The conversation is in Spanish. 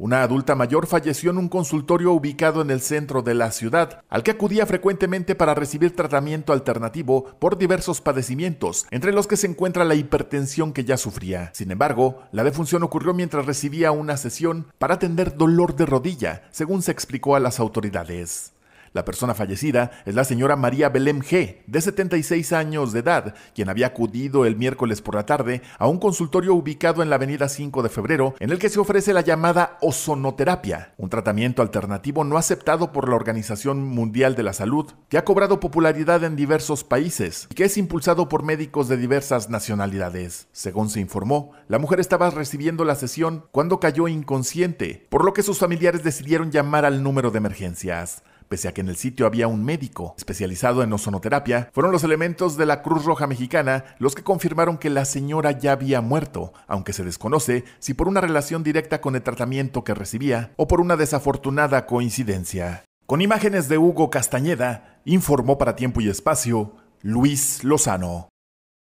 Una adulta mayor falleció en un consultorio ubicado en el centro de la ciudad, al que acudía frecuentemente para recibir tratamiento alternativo por diversos padecimientos, entre los que se encuentra la hipertensión que ya sufría. Sin embargo, la defunción ocurrió mientras recibía una sesión para atender dolor de rodilla, según se explicó a las autoridades. La persona fallecida es la señora María Belém G., de 76 años de edad, quien había acudido el miércoles por la tarde a un consultorio ubicado en la avenida 5 de febrero, en el que se ofrece la llamada ozonoterapia, un tratamiento alternativo no aceptado por la Organización Mundial de la Salud, que ha cobrado popularidad en diversos países y que es impulsado por médicos de diversas nacionalidades. Según se informó, la mujer estaba recibiendo la sesión cuando cayó inconsciente, por lo que sus familiares decidieron llamar al número de emergencias. Pese a que en el sitio había un médico especializado en ozonoterapia, fueron los elementos de la Cruz Roja Mexicana los que confirmaron que la señora ya había muerto, aunque se desconoce si por una relación directa con el tratamiento que recibía o por una desafortunada coincidencia. Con imágenes de Hugo Castañeda, informó para tiempo y espacio Luis Lozano.